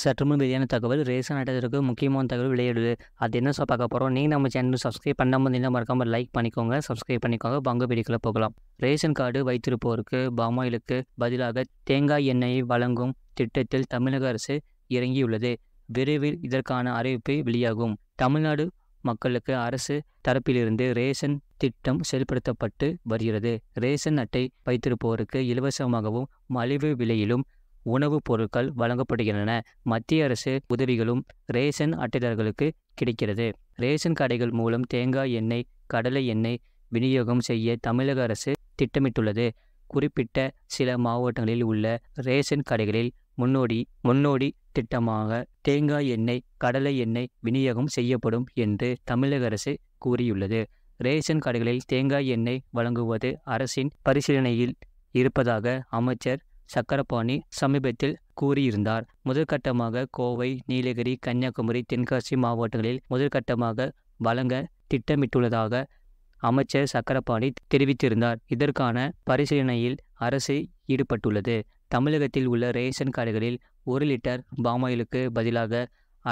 சற்றுமுன் வெளியான தகவல் ரேஷன் அட்டைக்கு முக்கியமான தகவல் விளையாடுது அது என்ன சொல்ல பார்க்க போகிறோம் நீங்கள் நம்ம சேனல் சப்ஸ்கிரைப் பண்ணாமல் இல்லை மறக்காமல் லைக் பண்ணிக்கோங்க சப்ஸ்கிரைப் பண்ணிக்கோங்க பங்கு பிடிக்கல போகலாம் ரேஷன் கார்டு வைத்திருப்போருக்கு பாமாயிலுக்கு பதிலாக தேங்காய் எண்ணெயை வழங்கும் திட்டத்தில் தமிழக அரசு இறங்கியுள்ளது விரைவில் இதற்கான அறிவிப்பு வெளியாகும் தமிழ்நாடு மக்களுக்கு அரசு தரப்பிலிருந்து ரேஷன் திட்டம் செயல்படுத்தப்பட்டு வருகிறது ரேஷன் அட்டை வைத்திருப்போருக்கு இலவசமாகவும் மலிவு விலையிலும் உணவுப் பொருட்கள் வழங்கப்படுகின்றன மத்திய அரசு உதவிகளும் ரேஷன் அட்டைதாரர்களுக்கு கிடைக்கிறது ரேஷன் கடைகள் மூலம் தேங்காய் எண்ணெய் கடலை எண்ணெய் விநியோகம் செய்ய தமிழக அரசு திட்டமிட்டுள்ளது குறிப்பிட்ட சில மாவட்டங்களில் உள்ள ரேஷன் கடைகளில் முன்னோடி முன்னோடி திட்டமாக தேங்காய் எண்ணெய் கடலை எண்ணெய் விநியோகம் செய்யப்படும் என்று தமிழக அரசு கூறியுள்ளது ரேஷன் கடைகளில் தேங்காய் எண்ணெய் வழங்குவது அரசின் பரிசீலனையில் இருப்பதாக அமைச்சர் சக்கரபாணி சமீபத்தில் கூறியிருந்தார் முதற்கட்டமாக கோவை நீலகிரி கன்னியாகுமரி தென்காசி மாவட்டங்களில் முதற்கட்டமாக வழங்க திட்டமிட்டுள்ளதாக அமைச்சர் சக்கரபாணி தெரிவித்திருந்தார் இதற்கான பரிசீலனையில் அரசு ஈடுபட்டுள்ளது தமிழகத்தில் உள்ள ரேஷன் கடைகளில் ஒரு லிட்டர் பாமாயிலுக்கு பதிலாக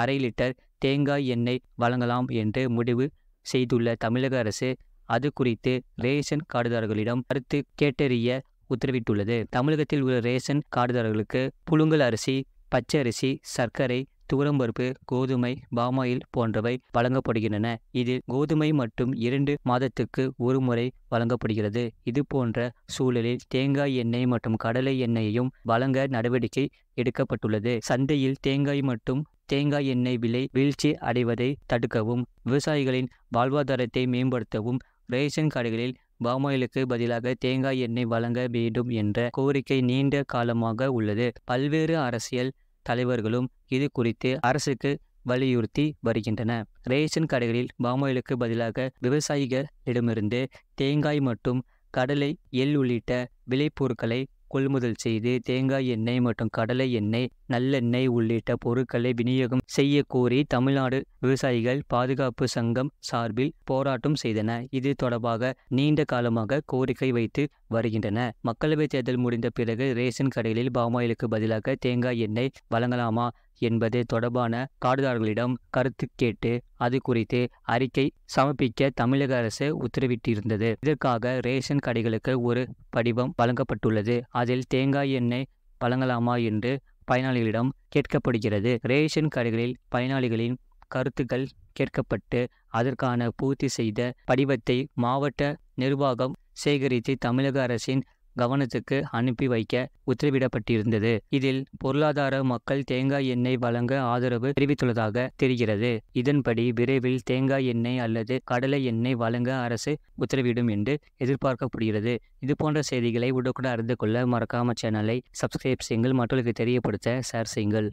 அரை லிட்டர் தேங்காய் எண்ணெய் வழங்கலாம் என்று முடிவு செய்துள்ள தமிழக அரசு அது குறித்து ரேஷன் கார்டுதாரர்களிடம் கருத்து கேட்டறிய உத்தரவிட்டுள்ளது தமிழகத்தில் உள்ள ரேஷன் கார்டுதாரர்களுக்கு புழுங்கல் அரிசி பச்சை அரிசி சர்க்கரை துவரம்பருப்பு கோதுமை பாமாயில் போன்றவை வழங்கப்படுகின்றன இது கோதுமை மற்றும் இரண்டு மாதத்துக்கு ஒரு முறை வழங்கப்படுகிறது இது போன்ற சூழலில் தேங்காய் எண்ணெய் மற்றும் கடலை எண்ணெயையும் வழங்க நடவடிக்கை எடுக்கப்பட்டுள்ளது சந்தையில் தேங்காய் மற்றும் தேங்காய் எண்ணெய் விலை வீழ்ச்சி அடைவதை தடுக்கவும் விவசாயிகளின் வாழ்வாதாரத்தை மேம்படுத்தவும் ரேஷன் கடைகளில் பாமாயிலுக்கு பதிலாக தேங்காய் எண்ணெய் வழங்க வேண்டும் என்ற கோரிக்கை நீண்ட காலமாக உள்ளது பல்வேறு அரசியல் தலைவர்களும் இது குறித்து அரசுக்கு வலியுறுத்தி வருகின்றன ரேஷன் கடைகளில் பாமாயிலுக்கு பதிலாக விவசாயிகளிடமிருந்து தேங்காய் மற்றும் கடலை எள் உள்ளிட்ட விளைபொருட்களை கொள்முதல் செய்து தேங்காய் எண்ணெய் மற்றும் கடலை எண்ணெய் நல்லெண்ணெய் உள்ளிட்ட பொருட்களை விநியோகம் செய்ய கோரி தமிழ்நாடு விவசாயிகள் பாதுகாப்பு சங்கம் சார்பில் போராட்டம் செய்தன இது தொடர்பாக நீண்ட காலமாக கோரிக்கை வைத்து வருகின்றன மக்களவைத் தேர்தல் முடிந்த பிறகு ரேஷன் கடைகளில் பாமாயிலுக்கு பதிலாக தேங்காய் எண்ணெய் வழங்கலாமா என்பது தொடர்பான காடுதாரர்களிடம் கருத்து கேட்டு அது குறித்து அறிக்கை சமர்ப்பிக்க தமிழக அரசு உத்தரவிட்டிருந்தது இதற்காக ரேஷன் கடைகளுக்கு ஒரு படிவம் வழங்கப்பட்டுள்ளது அதில் தேங்காய் எண்ணெய் வழங்கலாமா என்று பயனாளிகளிடம் கேட்கப்படுகிறது ரேஷன் கடைகளில் பயனாளிகளின் கருத்துக்கள் கேட்கப்பட்டு அதற்கான பூர்த்தி செய்த படிவத்தை மாவட்ட நிர்வாகம் சேகரித்து தமிழக அரசின் கவனத்துக்கு அனுப்பி வைக்க உத்தரவிடப்பட்டிருந்தது இதில் பொருளாதார மக்கள் தேங்காய் எண்ணெய் வழங்க ஆதரவு தெரிவித்துள்ளதாக தெரிகிறது இதன்படி விரைவில் தேங்காய் எண்ணெய் அல்லது கடலை எண்ணெய் வழங்க அரசு உத்தரவிடும் என்று எதிர்பார்க்கப்படுகிறது இதுபோன்ற செய்திகளை உடனுக்குடன் அறிந்து கொள்ள மறக்காம சேனலை சப்ஸ்கிரைப் செய்யுங்கள் மற்றவர்களுக்கு தெரியப்படுத்த ஷேர் செய்யுங்கள்